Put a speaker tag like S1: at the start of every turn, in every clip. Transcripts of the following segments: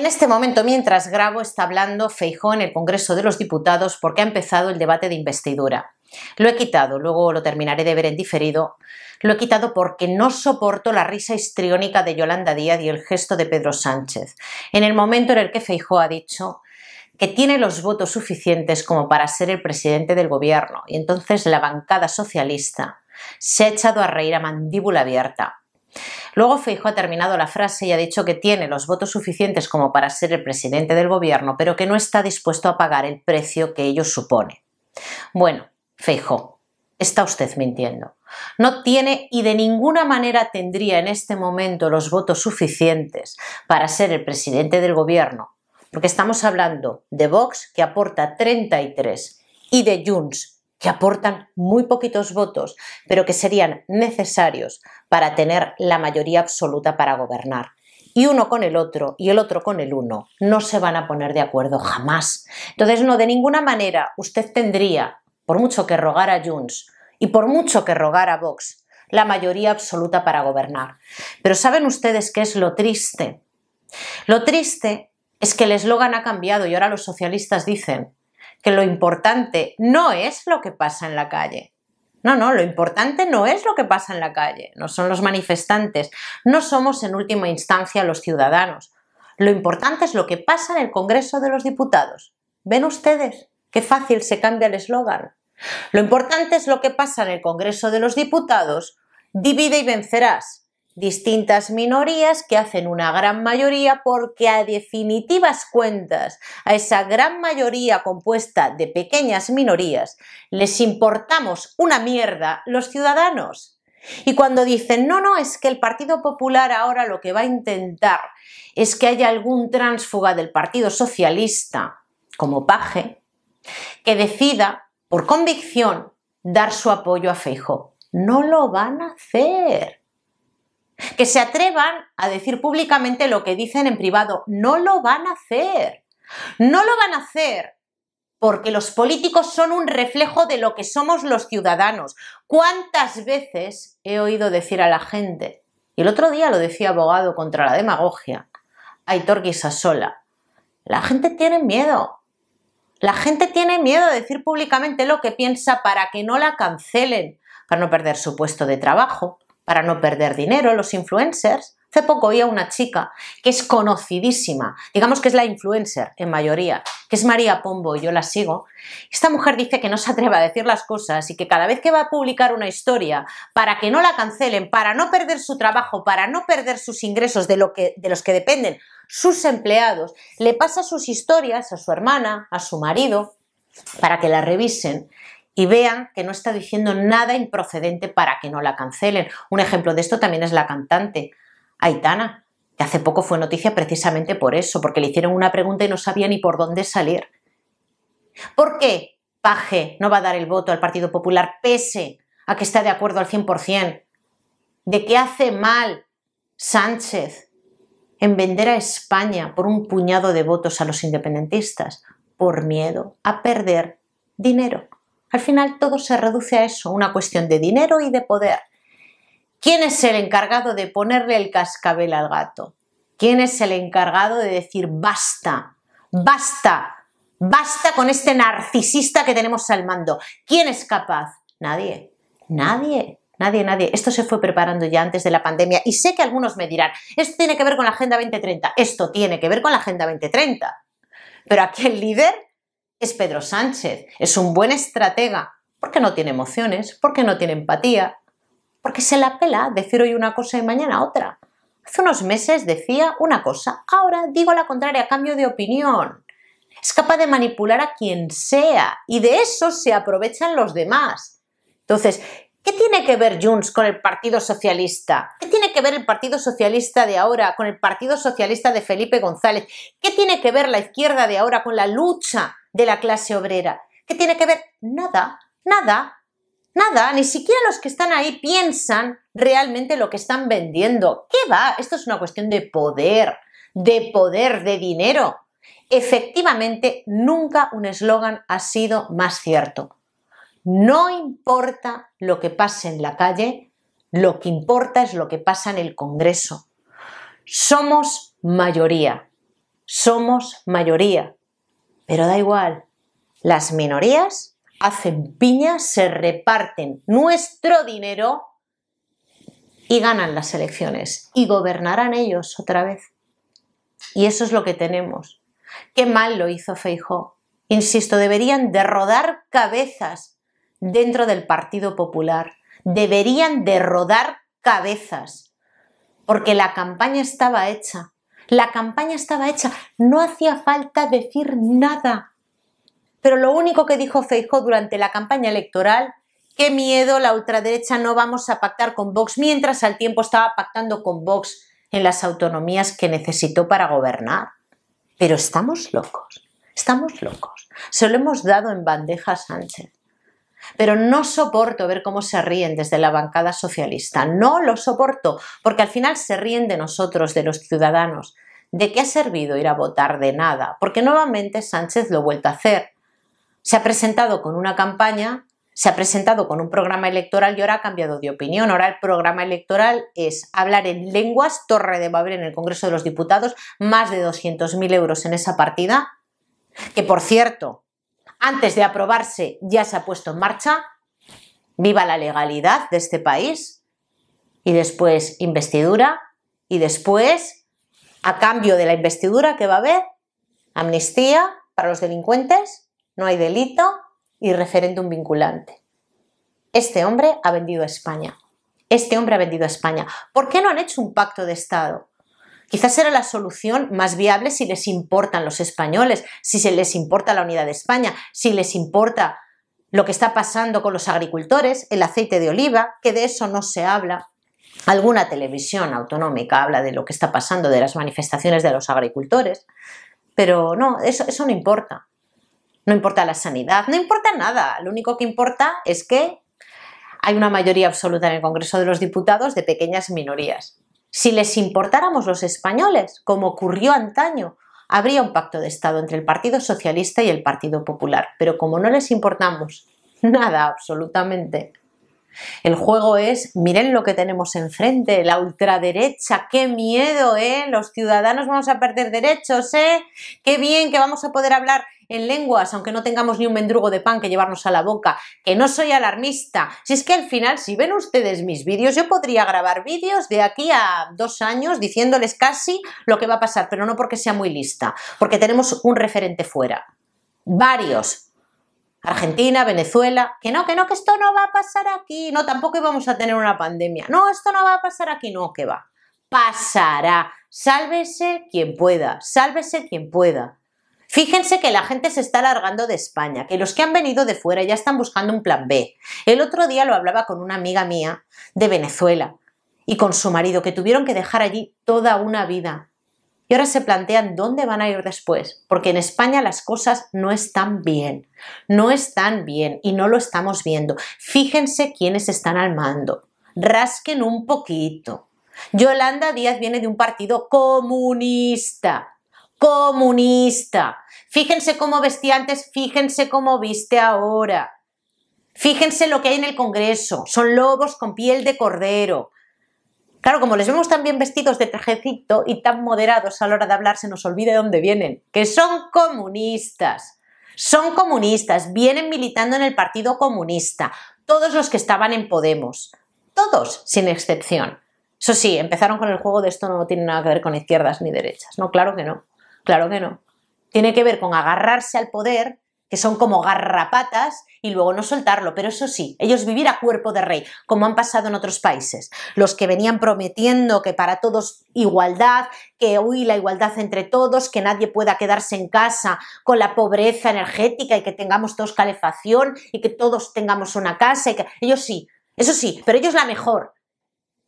S1: En este momento, mientras grabo, está hablando Feijó en el Congreso de los Diputados porque ha empezado el debate de investidura. Lo he quitado, luego lo terminaré de ver en diferido. Lo he quitado porque no soporto la risa histriónica de Yolanda Díaz y el gesto de Pedro Sánchez. En el momento en el que Feijó ha dicho que tiene los votos suficientes como para ser el presidente del gobierno, y entonces la bancada socialista se ha echado a reír a mandíbula abierta. Luego Feijo ha terminado la frase y ha dicho que tiene los votos suficientes como para ser el presidente del gobierno, pero que no está dispuesto a pagar el precio que ello supone. Bueno, Feijo, está usted mintiendo. No tiene y de ninguna manera tendría en este momento los votos suficientes para ser el presidente del gobierno, porque estamos hablando de Vox, que aporta 33, y de Junts, que aportan muy poquitos votos, pero que serían necesarios para tener la mayoría absoluta para gobernar. Y uno con el otro y el otro con el uno no se van a poner de acuerdo jamás. Entonces, no, de ninguna manera usted tendría, por mucho que rogar a Junts y por mucho que rogar a Vox, la mayoría absoluta para gobernar. Pero ¿saben ustedes qué es lo triste? Lo triste es que el eslogan ha cambiado y ahora los socialistas dicen que lo importante no es lo que pasa en la calle. No, no, lo importante no es lo que pasa en la calle, no son los manifestantes, no somos en última instancia los ciudadanos. Lo importante es lo que pasa en el Congreso de los Diputados. ¿Ven ustedes qué fácil se cambia el eslogan? Lo importante es lo que pasa en el Congreso de los Diputados. Divide y vencerás distintas minorías que hacen una gran mayoría porque a definitivas cuentas a esa gran mayoría compuesta de pequeñas minorías les importamos una mierda los ciudadanos. Y cuando dicen, no, no, es que el Partido Popular ahora lo que va a intentar es que haya algún tránsfuga del Partido Socialista, como Paje, que decida, por convicción, dar su apoyo a Feijo. No lo van a hacer que se atrevan a decir públicamente lo que dicen en privado. No lo van a hacer. No lo van a hacer porque los políticos son un reflejo de lo que somos los ciudadanos. ¿Cuántas veces he oído decir a la gente? Y el otro día lo decía abogado contra la demagogia, Aitor Guisasola. La gente tiene miedo. La gente tiene miedo a decir públicamente lo que piensa para que no la cancelen, para no perder su puesto de trabajo, para no perder dinero, los influencers. Hace poco oí a una chica que es conocidísima, digamos que es la influencer en mayoría, que es María Pombo, y yo la sigo. Esta mujer dice que no se atreve a decir las cosas y que cada vez que va a publicar una historia, para que no la cancelen, para no perder su trabajo, para no perder sus ingresos de, lo que, de los que dependen sus empleados, le pasa sus historias a su hermana, a su marido, para que la revisen y vean que no está diciendo nada improcedente para que no la cancelen. Un ejemplo de esto también es la cantante Aitana, que hace poco fue noticia precisamente por eso, porque le hicieron una pregunta y no sabía ni por dónde salir. ¿Por qué Paje no va a dar el voto al Partido Popular pese a que está de acuerdo al 100%? ¿De qué hace mal Sánchez en vender a España por un puñado de votos a los independentistas? Por miedo a perder dinero. Al final todo se reduce a eso, una cuestión de dinero y de poder. ¿Quién es el encargado de ponerle el cascabel al gato? ¿Quién es el encargado de decir basta, basta, basta con este narcisista que tenemos al mando? ¿Quién es capaz? Nadie, nadie. Nadie, nadie. Esto se fue preparando ya antes de la pandemia y sé que algunos me dirán, esto tiene que ver con la Agenda 2030, esto tiene que ver con la Agenda 2030. Pero aquí el líder es Pedro Sánchez, es un buen estratega, porque no tiene emociones, porque no tiene empatía, porque se la pela decir hoy una cosa y mañana otra. Hace unos meses decía una cosa, ahora digo la contraria, cambio de opinión. Es capaz de manipular a quien sea y de eso se aprovechan los demás. Entonces, ¿qué tiene que ver Junts con el Partido Socialista? ¿Qué tiene que ver el Partido Socialista de ahora con el Partido Socialista de Felipe González? ¿Qué tiene que ver la izquierda de ahora con la lucha de la clase obrera. que tiene que ver? Nada, nada, nada. Ni siquiera los que están ahí piensan realmente lo que están vendiendo. ¿Qué va? Esto es una cuestión de poder, de poder, de dinero. Efectivamente, nunca un eslogan ha sido más cierto. No importa lo que pase en la calle, lo que importa es lo que pasa en el Congreso. Somos mayoría, somos mayoría. Pero da igual, las minorías hacen piña, se reparten nuestro dinero y ganan las elecciones y gobernarán ellos otra vez. Y eso es lo que tenemos. Qué mal lo hizo Feijó. Insisto, deberían de rodar cabezas dentro del Partido Popular. Deberían de rodar cabezas. Porque la campaña estaba hecha. La campaña estaba hecha, no hacía falta decir nada. Pero lo único que dijo Feijóo durante la campaña electoral, qué miedo, la ultraderecha no vamos a pactar con Vox, mientras al tiempo estaba pactando con Vox en las autonomías que necesitó para gobernar. Pero estamos locos, estamos locos. Se lo hemos dado en bandeja a Sánchez pero no soporto ver cómo se ríen desde la bancada socialista. No lo soporto, porque al final se ríen de nosotros, de los ciudadanos. ¿De qué ha servido ir a votar? De nada, porque nuevamente Sánchez lo ha vuelto a hacer. Se ha presentado con una campaña, se ha presentado con un programa electoral y ahora ha cambiado de opinión. Ahora el programa electoral es hablar en lenguas, Torre de Babel en el Congreso de los Diputados, más de 200.000 euros en esa partida, que por cierto, antes de aprobarse ya se ha puesto en marcha, viva la legalidad de este país, y después investidura, y después, a cambio de la investidura que va a haber, amnistía para los delincuentes, no hay delito y referéndum vinculante. Este hombre ha vendido a España. Este hombre ha vendido a España. ¿Por qué no han hecho un pacto de Estado? Quizás era la solución más viable si les importan los españoles, si se les importa la unidad de España, si les importa lo que está pasando con los agricultores, el aceite de oliva, que de eso no se habla. Alguna televisión autonómica habla de lo que está pasando, de las manifestaciones de los agricultores, pero no, eso, eso no importa. No importa la sanidad, no importa nada. Lo único que importa es que hay una mayoría absoluta en el Congreso de los Diputados de pequeñas minorías. Si les importáramos los españoles, como ocurrió antaño, habría un pacto de Estado entre el Partido Socialista y el Partido Popular, pero como no les importamos nada absolutamente, el juego es, miren lo que tenemos enfrente, la ultraderecha, qué miedo, ¿eh? Los ciudadanos vamos a perder derechos, ¿eh? Qué bien que vamos a poder hablar en lenguas, aunque no tengamos ni un mendrugo de pan que llevarnos a la boca, que no soy alarmista. Si es que al final, si ven ustedes mis vídeos, yo podría grabar vídeos de aquí a dos años diciéndoles casi lo que va a pasar, pero no porque sea muy lista, porque tenemos un referente fuera. Varios, Argentina, Venezuela, que no, que no, que esto no va a pasar aquí, no, tampoco vamos a tener una pandemia, no, esto no va a pasar aquí, no, que va, pasará, sálvese quien pueda, sálvese quien pueda. Fíjense que la gente se está largando de España, que los que han venido de fuera ya están buscando un plan B. El otro día lo hablaba con una amiga mía de Venezuela y con su marido, que tuvieron que dejar allí toda una vida y ahora se plantean dónde van a ir después, porque en España las cosas no están bien, no están bien y no lo estamos viendo. Fíjense quiénes están al mando, rasquen un poquito. Yolanda Díaz viene de un partido comunista, comunista. Fíjense cómo vestía antes, fíjense cómo viste ahora. Fíjense lo que hay en el Congreso, son lobos con piel de cordero. Claro, como les vemos tan bien vestidos de trajecito y tan moderados a la hora de hablar, se nos olvida de dónde vienen, que son comunistas. Son comunistas, vienen militando en el Partido Comunista, todos los que estaban en Podemos, todos, sin excepción. Eso sí, empezaron con el juego de esto no tiene nada que ver con izquierdas ni derechas. No, claro que no, claro que no. Tiene que ver con agarrarse al poder que son como garrapatas, y luego no soltarlo. Pero eso sí, ellos vivir a cuerpo de rey, como han pasado en otros países. Los que venían prometiendo que para todos igualdad, que hoy la igualdad entre todos, que nadie pueda quedarse en casa con la pobreza energética y que tengamos todos calefacción y que todos tengamos una casa. Ellos sí, eso sí, pero ellos la mejor.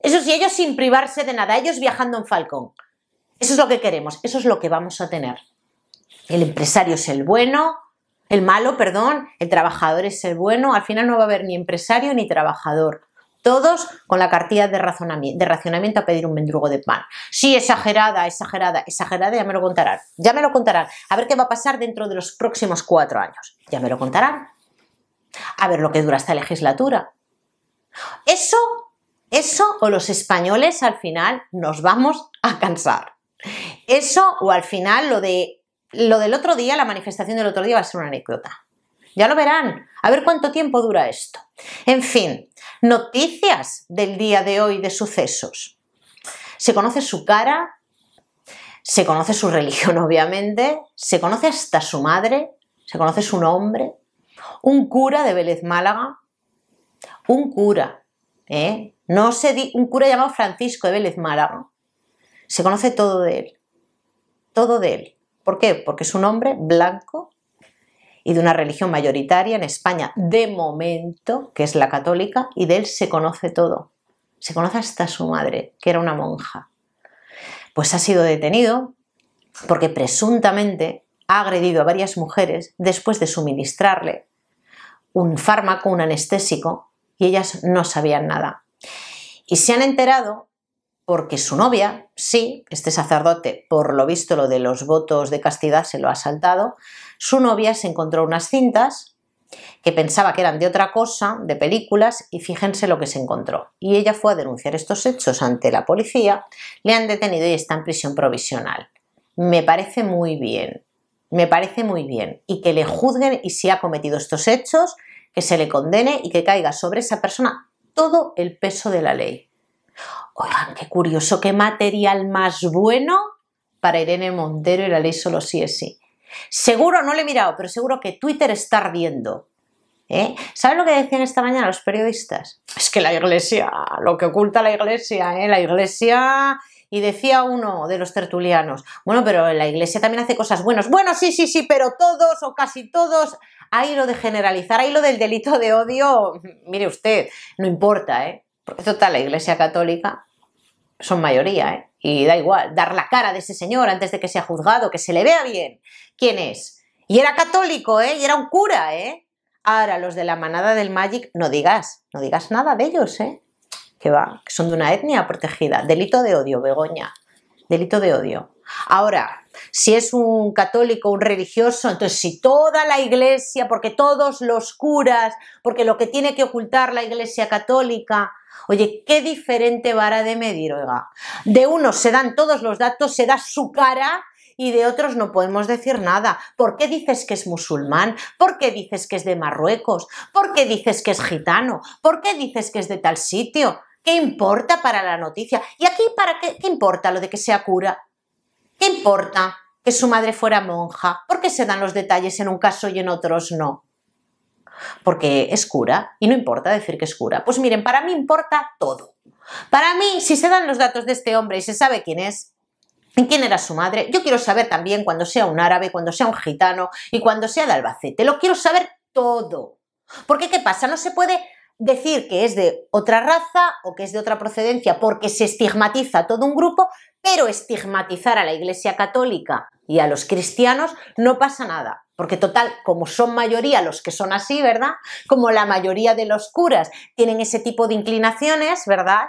S1: Eso sí, ellos sin privarse de nada, ellos viajando en Falcón. Eso es lo que queremos, eso es lo que vamos a tener. El empresario es el bueno, el malo, perdón, el trabajador es el bueno, al final no va a haber ni empresario ni trabajador. Todos con la cartilla de, racionamiento a pedir un mendrugo de pan. Sí, exagerada, exagerada, exagerada, ya me lo contarán. Ya me lo contarán. A ver qué va a pasar dentro de los próximos cuatro años. Ya me lo contarán. A ver lo que dura esta legislatura. Eso, eso o los españoles al final nos vamos a cansar. Eso o al final lo de lo del otro día, la manifestación del otro día va a ser una anécdota. Ya lo verán. A ver cuánto tiempo dura esto. En fin, noticias del día de hoy de sucesos. Se conoce su cara, se conoce su religión obviamente, se conoce hasta su madre, se conoce su nombre, un cura de Vélez Málaga, un cura, ¿eh? no un cura llamado Francisco de Vélez Málaga. Se conoce todo de él, todo de él. ¿Por qué? Porque es un hombre blanco y de una religión mayoritaria en España, de momento, que es la católica, y de él se conoce todo. Se conoce hasta su madre, que era una monja. Pues ha sido detenido porque presuntamente ha agredido a varias mujeres después de suministrarle un fármaco, un anestésico, y ellas no sabían nada. Y se han enterado porque su novia, sí, este sacerdote, por lo visto lo de los votos de castidad se lo ha saltado, su novia se encontró unas cintas que pensaba que eran de otra cosa, de películas, y fíjense lo que se encontró. Y ella fue a denunciar estos hechos ante la policía, le han detenido y está en prisión provisional. Me parece muy bien, me parece muy bien, y que le juzguen y si ha cometido estos hechos, que se le condene y que caiga sobre esa persona todo el peso de la ley. Oigan, qué curioso, qué material más bueno para Irene Montero y la ley solo sí es sí. Seguro, no le he mirado, pero seguro que Twitter está ardiendo. ¿eh? ¿Saben lo que decían esta mañana los periodistas? Es que la iglesia, lo que oculta la iglesia, ¿eh? la iglesia... Y decía uno de los tertulianos, bueno, pero la iglesia también hace cosas buenas. Bueno, sí, sí, sí, pero todos o casi todos, hay lo de generalizar, ahí lo del delito de odio, mire usted, no importa, ¿eh? Porque total, la Iglesia Católica son mayoría, ¿eh? y da igual, dar la cara de ese señor antes de que sea juzgado, que se le vea bien quién es. Y era católico, ¿eh? y era un cura, ¿eh? Ahora, los de la manada del Magic, no digas, no digas nada de ellos, ¿eh? Que va, que son de una etnia protegida. Delito de odio, Begoña. Delito de odio. Ahora, si es un católico, un religioso, entonces si toda la iglesia, porque todos los curas, porque lo que tiene que ocultar la iglesia católica Oye, qué diferente vara de medir, oiga. De unos se dan todos los datos, se da su cara y de otros no podemos decir nada. ¿Por qué dices que es musulmán? ¿Por qué dices que es de Marruecos? ¿Por qué dices que es gitano? ¿Por qué dices que es de tal sitio? ¿Qué importa para la noticia? ¿Y aquí para qué, qué importa lo de que sea cura? ¿Qué importa que su madre fuera monja? ¿Por qué se dan los detalles en un caso y en otros no? porque es cura y no importa decir que es cura. Pues miren, para mí importa todo. Para mí, si se dan los datos de este hombre y se sabe quién es, quién era su madre? Yo quiero saber también cuando sea un árabe, cuando sea un gitano y cuando sea de Albacete. Lo quiero saber todo. Porque ¿qué pasa? No se puede decir que es de otra raza o que es de otra procedencia porque se estigmatiza a todo un grupo, pero estigmatizar a la Iglesia Católica y a los cristianos no pasa nada. Porque total, como son mayoría los que son así, ¿verdad? Como la mayoría de los curas tienen ese tipo de inclinaciones, ¿verdad?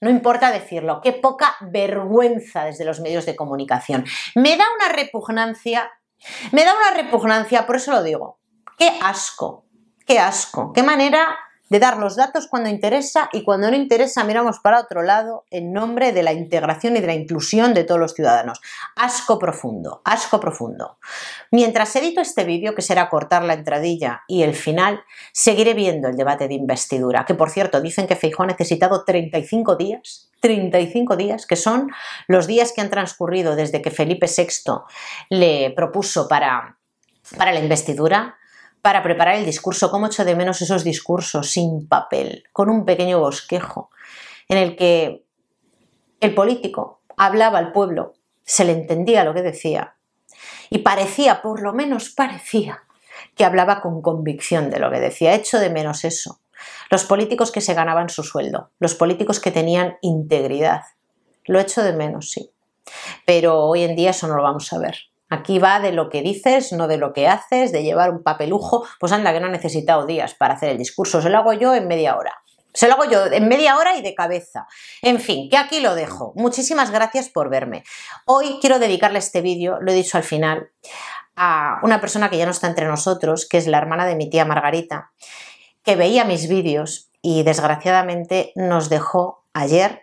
S1: No importa decirlo, qué poca vergüenza desde los medios de comunicación. Me da una repugnancia, me da una repugnancia, por eso lo digo. Qué asco, qué asco, qué manera de dar los datos cuando interesa y cuando no interesa miramos para otro lado en nombre de la integración y de la inclusión de todos los ciudadanos. Asco profundo, asco profundo. Mientras edito este vídeo, que será cortar la entradilla y el final, seguiré viendo el debate de investidura, que por cierto dicen que Feijóo ha necesitado 35 días 35 días, que son los días que han transcurrido desde que Felipe VI le propuso para, para la investidura para preparar el discurso. ¿Cómo echo de menos esos discursos sin papel, con un pequeño bosquejo en el que el político hablaba al pueblo, se le entendía lo que decía y parecía, por lo menos parecía, que hablaba con convicción de lo que decía. Echo de menos eso. Los políticos que se ganaban su sueldo, los políticos que tenían integridad. Lo echo de menos, sí. Pero hoy en día eso no lo vamos a ver. Aquí va de lo que dices, no de lo que haces, de llevar un papelujo. Pues anda, que no he necesitado días para hacer el discurso, se lo hago yo en media hora. Se lo hago yo en media hora y de cabeza. En fin, que aquí lo dejo. Muchísimas gracias por verme. Hoy quiero dedicarle este vídeo, lo he dicho al final, a una persona que ya no está entre nosotros, que es la hermana de mi tía Margarita, que veía mis vídeos y desgraciadamente nos dejó ayer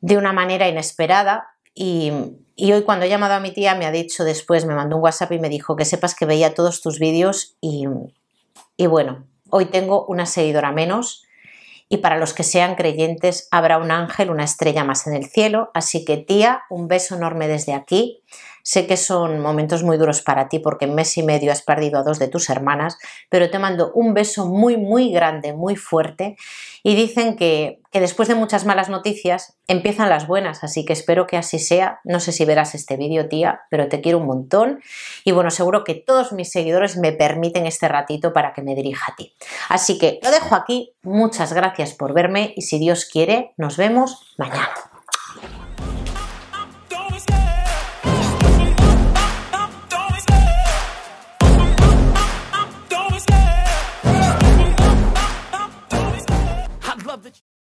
S1: de una manera inesperada y, hoy cuando he llamado a mi tía me ha dicho después, me mandó un WhatsApp y me dijo que sepas que veía todos tus vídeos y, y bueno, hoy tengo una seguidora menos y para los que sean creyentes habrá un ángel, una estrella más en el cielo. Así que tía, un beso enorme desde aquí Sé que son momentos muy duros para ti porque en mes y medio has perdido a dos de tus hermanas, pero te mando un beso muy, muy grande, muy fuerte. Y dicen que, después de muchas malas noticias empiezan las buenas, así que espero que así sea. No sé si verás este vídeo, tía, pero te quiero un montón. Y bueno, seguro que todos mis seguidores me permiten este ratito para que me dirija a ti. Así que lo dejo aquí. Muchas gracias por verme y si Dios quiere, nos vemos mañana.